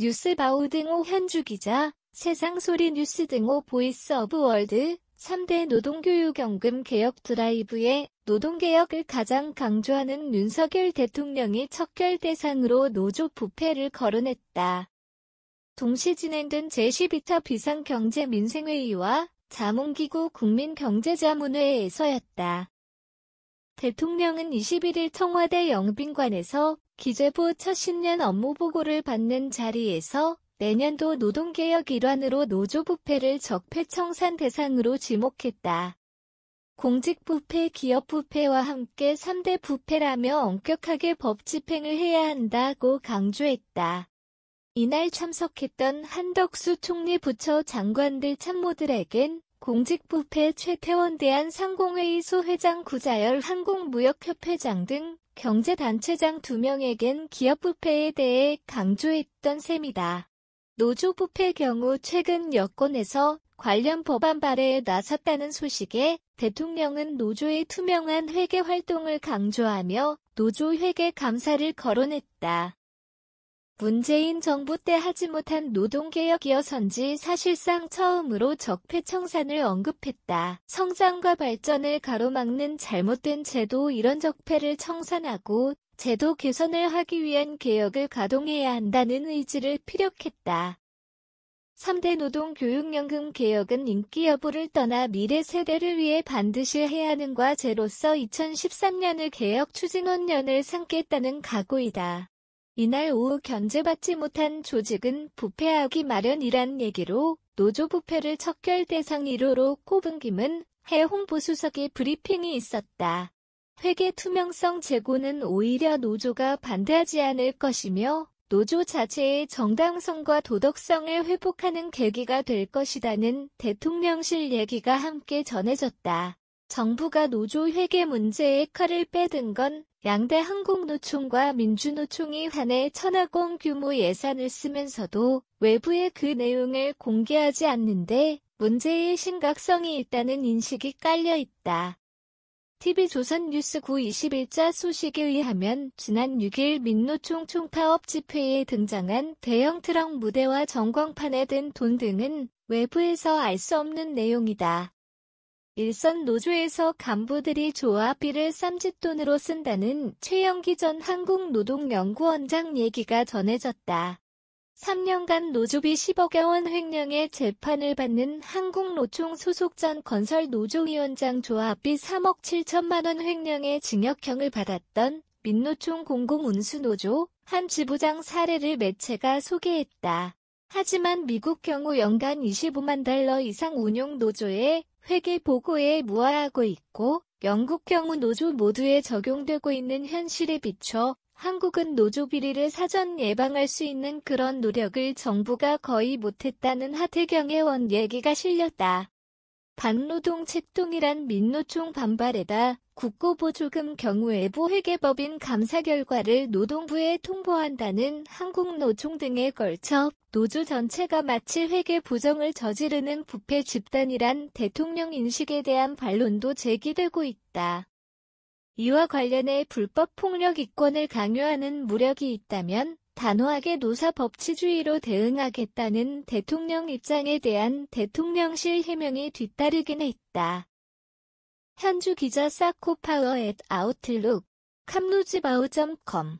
뉴스바우 등호 현주 기자, 세상소리 뉴스 등호 보이스 오브 월드 3대 노동교육연금 개혁 드라이브에 노동개혁을 가장 강조하는 윤석열 대통령이 척결 대상으로 노조 부패를 거론했다. 동시 진행된 제12차 비상경제민생회의와 자문기구 국민경제자문회에서였다. 대통령은 21일 청와대 영빈관에서 기재부 첫 10년 업무 보고를 받는 자리에서 내년도 노동개혁 일환으로 노조부패를 적폐청산 대상으로 지목했다. 공직부패, 기업부패와 함께 3대 부패라며 엄격하게 법 집행을 해야 한다고 강조했다. 이날 참석했던 한덕수 총리 부처 장관들 참모들에겐 공직부패 최태원 대한상공회의 소회장 구자열 항공무역협회장 등 경제단체장 2명에겐 기업 부패에 대해 강조했던 셈이다. 노조 부패 경우 최근 여권에서 관련 법안 발의에 나섰다는 소식에 대통령은 노조의 투명한 회계 활동을 강조하며 노조 회계 감사를 거론했다. 문재인 정부 때 하지 못한 노동개혁이어선지 사실상 처음으로 적폐청산을 언급했다. 성장과 발전을 가로막는 잘못된 제도 이런 적폐를 청산하고 제도 개선을 하기 위한 개혁을 가동해야 한다는 의지를 피력했다. 3대 노동교육연금 개혁은 인기 여부를 떠나 미래 세대를 위해 반드시 해야 하는 과제로서 2013년을 개혁 추진원년을 삼겠다는 각오이다. 이날 오후 견제받지 못한 조직은 부패하기 마련이란 얘기로 노조 부패를 척결 대상 1호로 꼽은 김은 해홍보 수석의 브리핑이 있었다. 회계 투명성 제고는 오히려 노조가 반대하지 않을 것이며 노조 자체의 정당성과 도덕성을 회복하는 계기가 될 것이다는 대통령실 얘기가 함께 전해졌다. 정부가 노조 회계 문제에 칼을 빼든 건 양대 항공노총과 민주노총이 한해 천하공 규모 예산을 쓰면서도 외부에 그 내용을 공개하지 않는데 문제의 심각성이 있다는 인식이 깔려 있다. TV조선 뉴스 9 21자 소식에 의하면 지난 6일 민노총 총파업 집회에 등장한 대형 트럭 무대와 전광판에 든 돈 등은 외부에서 알 수 없는 내용이다. 일선 노조에서 간부들이 조합비를 쌈짓돈으로 쓴다는 최영기 전 한국노동연구원장 얘기가 전해졌다. 3년간 노조비 10억여 원 횡령의 재판을 받는 한국노총 소속 전 건설 노조위원장 조합비 3억 7천만 원 횡령의 징역형을 받았던 민노총 공공운수노조 한 지부장 사례를 매체가 소개했다. 하지만 미국 경우 연간 25만 달러 이상 운용 노조에 회계 보고에 무화하고 있고 영국 경우 노조 모두에 적용되고 있는 현실에 비춰 한국은 노조 비리를 사전 예방할 수 있는 그런 노력을 정부가 거의 못했다는 하태경의 원 얘기가 실렸다. 반노동 책동이란 민노총 반발에다 국고보조금 경우에 보회계법인 감사 결과를 노동부에 통보한다는 한국노총 등에 걸쳐 노조 전체가 마치 회계 부정을 저지르는 부패 집단이란 대통령 인식에 대한 반론도 제기되고 있다. 이와 관련해 불법 폭력 이권을 강요하는 무력이 있다면 단호하게 노사 법치주의로 대응하겠다는 대통령 입장에 대한 대통령실 해명이 뒤따르긴 했다. 현주 기자 사코파워 앳 아웃룩 캄루지바우.com